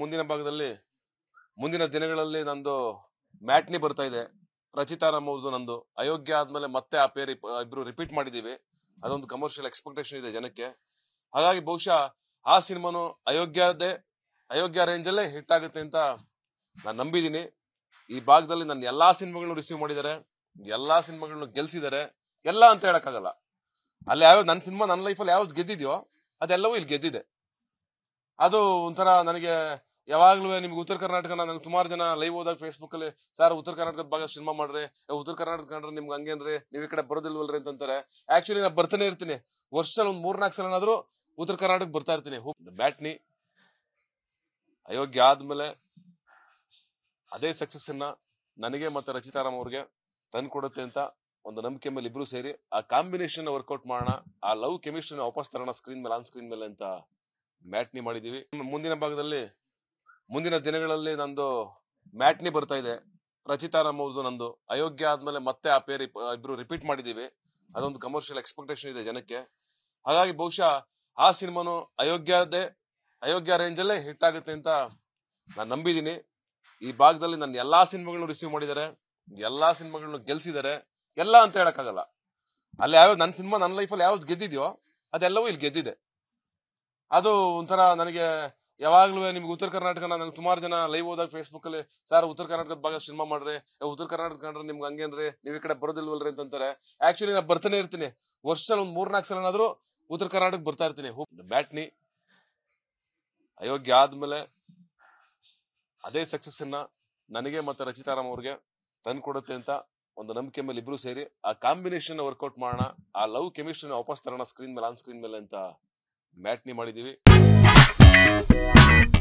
ಮುಂದಿನ ಭಾಗದಲ್ಲಿ ಮುಂದಿನ ದಿನಗಳಲ್ಲಿ ನಂದು ಮ್ಯಾಟ್ನಿ ಬರ್ತಾ ಇದೆ ರಚಿತಾ ನಮ್ಮದು ನಂದು ಅಯೋಗ್ಯ ಆದ್ಮೇಲೆ ಮತ್ತೆ ಆ ಪೇರ್ ಇಬ್ರು ರಿಪೀಟ್ ಮಾಡಿದೀವಿ ಅದೊಂದು ಕಮರ್ಷಿಯಲ್ ಎಕ್ಸ್ಪೆಕ್ಟೇಷನ್ ಇದೆ ಜನಕ್ಕೆ ಹಾಗಾಗಿ ಬಹುಶಃ ಆ ಸಿನಿಮಾನು ಅಯೋಗ್ಯದೇ ಅಯೋಗ್ಯ ರೇಂಜ್ ಅಲ್ಲೇ ಹಿಟ್ ಆಗುತ್ತೆ ಅಂತ ನಾನು ನಂಬಿದೀನಿ ಈ ಭಾಗದಲ್ಲಿ ನನ್ನ ಎಲ್ಲಾ ಸಿನಿಮಾಗಳನ್ನು ರಿಸೀವ್ ಮಾಡಿದ್ದಾರೆ ಎಲ್ಲಾ ಸಿನಿಮಾಗಳನ್ನು ಗೆಲ್ಸಿದ್ದಾರೆ ಎಲ್ಲ ಅಂತ ಹೇಳಕ್ಕಾಗಲ್ಲ ಅಲ್ಲಿ ಯಾವ ನನ್ನ ಸಿನಿಮಾ ನನ್ನ ಲೈಫಲ್ಲಿ ಯಾವ್ದು ಗೆದ್ದಿದ್ಯೋ ಅದೆಲ್ಲವೂ ಇಲ್ಲಿ ಗೆದ್ದಿದೆ ಅದು ಒಂಥರ ನನಗೆ ಯಾವಾಗ್ಲೂ ನಿಮ್ಗೆ ಉತ್ತರ ಕರ್ನಾಟಕ ನಂಗೆ ಸುಮಾರು ಜನ ಲೈವ್ ಹೋದಾಗ ಫೇಸ್ಬುಕ್ ಅಲ್ಲಿ ಸರ್ ಉತ್ತರ ಕರ್ನಾಟಕದ ಭಾಗ ಸಿನಿಮಾ ಮಾಡ್ರಿ ಉತ್ತರ ಕರ್ನಾಟಕ ಕಂಡ್ರೆ ನಿಮ್ಗೆ ಹಂಗೆ ಅಂದ್ರೆ ನೀವ್ ಈ ಕಡೆ ಬರೋದಿಲ್ವಲ್ರಿ ಅಂತಂತಾರೆ ಆಕ್ಚುಲಿ ನಾ ಬರ್ತಾನೆ ಇರ್ತೀನಿ ವರ್ಷದಲ್ಲಿ ಒಂದ್ ಮೂರ್ನಾಲ್ಕು ಏನಾದ್ರು ಉತ್ತರ ಕರ್ನಾಟಕ ಬರ್ತಾ ಇರ್ತೀನಿ ಬ್ಯಾಟ್ನಿ ಅಯೋಗ್ಯ ಆದ್ಮೇಲೆ ಅದೇ ಸಕ್ಸಸ್ ಅನ್ನ ನನಗೆ ಮತ್ತೆ ರಚಿತಾರಾಮ್ ಅವ್ರಿಗೆ ತಂದ್ಕೊಡುತ್ತೆ ಅಂತ ಒಂದು ನಂಬಿಕೆ ಮೇಲೆ ಇಬ್ರು ಸೇರಿ ಆ ಕಾಂಬಿನೇಷನ್ ವರ್ಕೌಟ್ ಮಾಡೋಣ ಆ ಲವ್ ಕೆಮಿಸ್ಟ್ರಿ ವಾಪಸ್ ತರೋಣ ಸ್ಕ್ರೀನ್ ಮೇಲೆ ಆನ್ ಸ್ಕ್ರೀನ್ ಮೇಲೆ ಅಂತ ಮ್ಯಾಟ್ನಿ ಮಾಡಿದೀವಿ ಮುಂದಿನ ಭಾಗದಲ್ಲಿ ಮುಂದಿನ ದಿನಗಳಲ್ಲಿ ನಂದು ಮ್ಯಾಟ್ನಿ ಬರ್ತಾ ಇದೆ ರಚಿತಾ ನಮ್ಮದು ನಂದು ಅಯೋಗ್ಯ ಆದ್ಮೇಲೆ ಮತ್ತೆ ಆ ಪೇರ್ ಇಬ್ರು ರಿಪೀಟ್ ಮಾಡಿದೀವಿ ಅದೊಂದು ಕಮರ್ಷಿಯಲ್ ಎಕ್ಸ್ಪೆಕ್ಟೇಷನ್ ಇದೆ ಜನಕ್ಕೆ ಹಾಗಾಗಿ ಬಹುಶಃ ಆ ಸಿನಿಮಾನು ಅಯೋಗ್ಯದೇ ಅಯೋಗ್ಯ ರೇಂಜ್ ಅಲ್ಲೇ ಹಿಟ್ ಆಗುತ್ತೆ ಅಂತ ನಾನು ನಂಬಿದ್ದೀನಿ ಈ ಭಾಗದಲ್ಲಿ ನನ್ನ ಎಲ್ಲಾ ಸಿನಿಮಾಗಳನ್ನು ರಿಸೀವ್ ಮಾಡಿದ್ದಾರೆ ಎಲ್ಲಾ ಸಿನಿಮಾಗಳನ್ನು ಗೆಲ್ಸಿದ್ದಾರೆ ಎಲ್ಲ ಅಂತ ಹೇಳಕ್ಕಾಗಲ್ಲ ಅಲ್ಲಿ ಯಾವ ನನ್ನ ಸಿನಿಮಾ ನನ್ನ ಲೈಫಲ್ಲಿ ಯಾವ್ದು ಗೆದ್ದಿದ್ಯೋ ಅದೆಲ್ಲವೂ ಇಲ್ಲಿ ಗೆದ್ದಿದೆ ಅದು ಒಂಥರ ನನಗೆ ಯಾವಾಗ್ಲೂ ನಿಮ್ಗೆ ಉತ್ತರ ಕರ್ನಾಟಕನ ನಂಗೆ ಸುಮಾರು ಜನ ಲೈವ್ ಹೋದಾಗ ಫೇಸ್ಬುಕ್ ಅಲ್ಲಿ ಸರ್ ಉತ್ತರ ಕರ್ನಾಟಕದ ಭಾಗ ಸಿನಿಮಾ ಮಾಡ್ರಿ ಉತ್ತರ ಕರ್ನಾಟಕ ಕಂಡ್ರೆ ನಿಮ್ಗೆ ಹಂಗೇನ್ರಿ ನೀವ್ ಈ ಕಡೆ ಬರೋದಿಲ್ವಲ್ರಿ ಅಂತಾರೆ ಆಕ್ಚುಲಿ ನಾ ಬರ್ತಾನೆ ಇರ್ತೀನಿ ವರ್ಷದಲ್ಲಿ ಒಂದ್ ಮೂರ್ ಸಲ ಏನಾದ್ರು ಉತ್ತರ ಕರ್ನಾಟಕ ಬರ್ತಾ ಇರ್ತೀನಿ ಬ್ಯಾಟ್ನಿ ಅಯೋಗ್ಯ ಆದ್ಮೇಲೆ ಅದೇ ಸಕ್ಸಸ್ ಅನ್ನ ನನಗೆ ಮತ್ತೆ ರಚಿತಾರಾಮ್ ಅವ್ರಿಗೆ ತಂದ್ಕೊಡುತ್ತೆ ಅಂತ ಒಂದು ನಂಬಿಕೆ ಮೇಲೆ ಇಬ್ರು ಸೇರಿ ಆ ಕಾಂಬಿನೇಷನ್ ವರ್ಕೌಟ್ ಮಾಡೋಣ ಆ ಲವ್ ಕೆಮಿಸ್ಟ್ರಿನ ವಾಪಸ್ ತರೋಣ ಸ್ಕ್ರೀನ್ ಮೇಲೆ ಆನ್ ಸ್ಕ್ರೀನ್ ಮೇಲೆ ಅಂತ ಮ್ಯಾಟ್ನಿ ಮಾಡಿದೀವಿ Thank you.